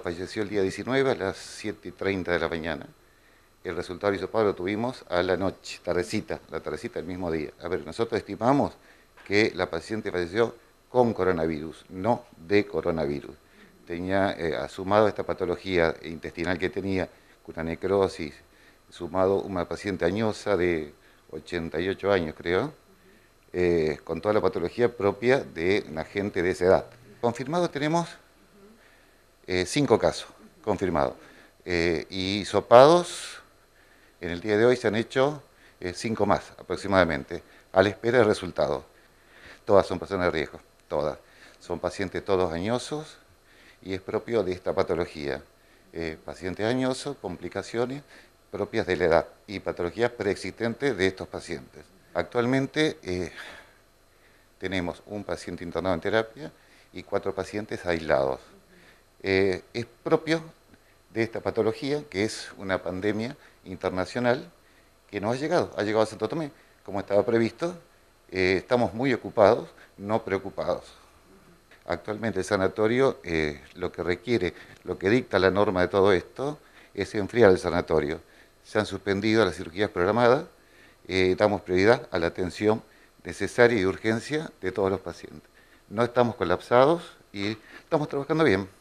falleció el día 19 a las 7.30 de la mañana. El resultado isopado pablo lo tuvimos a la noche, tardecita, la tardecita del mismo día. A ver, nosotros estimamos que la paciente falleció con coronavirus, no de coronavirus. Tenía eh, sumado esta patología intestinal que tenía, una necrosis, sumado una paciente añosa de 88 años, creo, eh, con toda la patología propia de una gente de esa edad. Confirmado tenemos eh, cinco casos confirmados. Eh, y sopados, en el día de hoy se han hecho eh, cinco más aproximadamente, a la espera de resultado Todas son personas de riesgo, todas. Son pacientes todos añosos y es propio de esta patología. pacientes añosos, complicaciones propias de la edad y patologías preexistentes de estos pacientes. Actualmente tenemos un paciente internado en terapia y cuatro pacientes aislados. Eh, es propio de esta patología, que es una pandemia internacional que nos ha llegado, ha llegado a Santo Tomé, como estaba previsto, eh, estamos muy ocupados, no preocupados. Actualmente el sanatorio eh, lo que requiere, lo que dicta la norma de todo esto, es enfriar el sanatorio. Se han suspendido las cirugías programadas, damos prioridad a la atención necesaria y urgencia de todos los pacientes. No estamos colapsados y estamos trabajando bien.